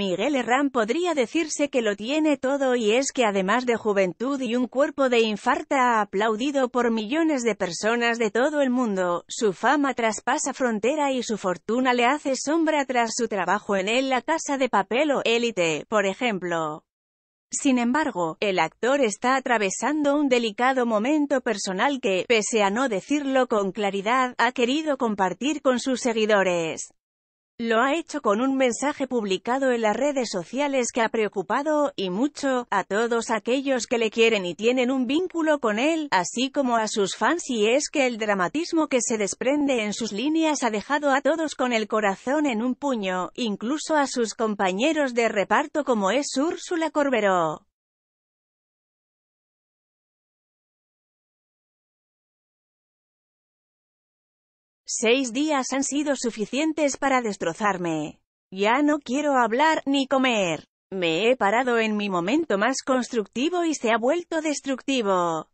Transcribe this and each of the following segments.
Miguel Herrán podría decirse que lo tiene todo y es que además de juventud y un cuerpo de infarta aplaudido por millones de personas de todo el mundo, su fama traspasa frontera y su fortuna le hace sombra tras su trabajo en él La Casa de Papel o Élite, por ejemplo. Sin embargo, el actor está atravesando un delicado momento personal que, pese a no decirlo con claridad, ha querido compartir con sus seguidores. Lo ha hecho con un mensaje publicado en las redes sociales que ha preocupado, y mucho, a todos aquellos que le quieren y tienen un vínculo con él, así como a sus fans y es que el dramatismo que se desprende en sus líneas ha dejado a todos con el corazón en un puño, incluso a sus compañeros de reparto como es Úrsula Corberó. Seis días han sido suficientes para destrozarme. Ya no quiero hablar ni comer. Me he parado en mi momento más constructivo y se ha vuelto destructivo.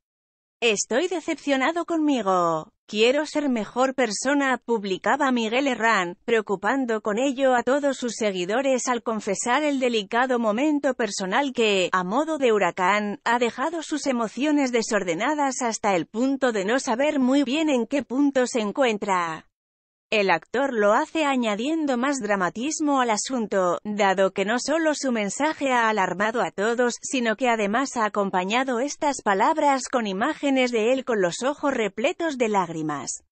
Estoy decepcionado conmigo. Quiero ser mejor persona, publicaba Miguel Herrán, preocupando con ello a todos sus seguidores al confesar el delicado momento personal que, a modo de huracán, ha dejado sus emociones desordenadas hasta el punto de no saber muy bien en qué punto se encuentra. El actor lo hace añadiendo más dramatismo al asunto, dado que no solo su mensaje ha alarmado a todos, sino que además ha acompañado estas palabras con imágenes de él con los ojos repletos de lágrimas.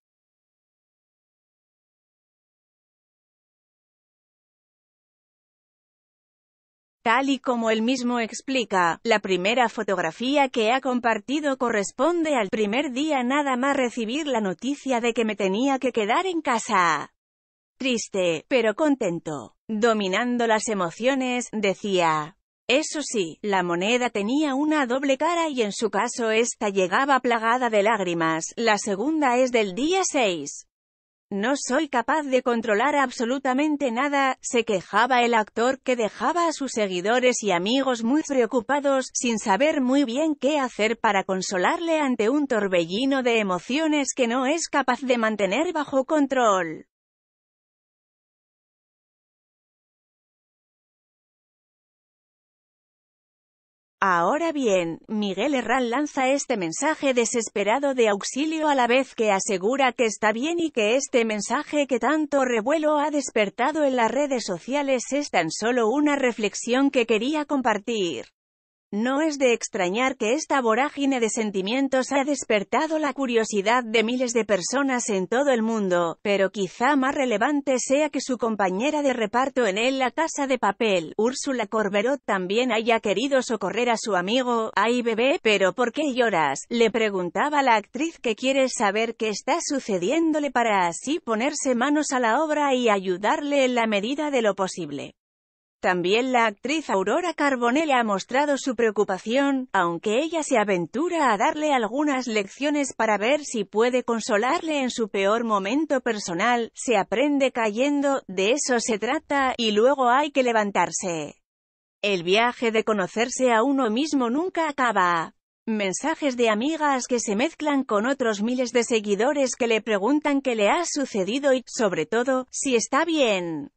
Tal y como él mismo explica, la primera fotografía que ha compartido corresponde al primer día nada más recibir la noticia de que me tenía que quedar en casa. Triste, pero contento. Dominando las emociones, decía. Eso sí, la moneda tenía una doble cara y en su caso esta llegaba plagada de lágrimas, la segunda es del día 6. No soy capaz de controlar absolutamente nada, se quejaba el actor que dejaba a sus seguidores y amigos muy preocupados, sin saber muy bien qué hacer para consolarle ante un torbellino de emociones que no es capaz de mantener bajo control. Ahora bien, Miguel Herrán lanza este mensaje desesperado de auxilio a la vez que asegura que está bien y que este mensaje que tanto revuelo ha despertado en las redes sociales es tan solo una reflexión que quería compartir. No es de extrañar que esta vorágine de sentimientos ha despertado la curiosidad de miles de personas en todo el mundo, pero quizá más relevante sea que su compañera de reparto en él la casa de papel, Úrsula Corberó, también haya querido socorrer a su amigo, ay bebé, pero ¿por qué lloras? Le preguntaba la actriz que quiere saber qué está sucediéndole para así ponerse manos a la obra y ayudarle en la medida de lo posible. También la actriz Aurora Carbonell ha mostrado su preocupación, aunque ella se aventura a darle algunas lecciones para ver si puede consolarle en su peor momento personal, se aprende cayendo, de eso se trata, y luego hay que levantarse. El viaje de conocerse a uno mismo nunca acaba. Mensajes de amigas que se mezclan con otros miles de seguidores que le preguntan qué le ha sucedido y, sobre todo, si está bien.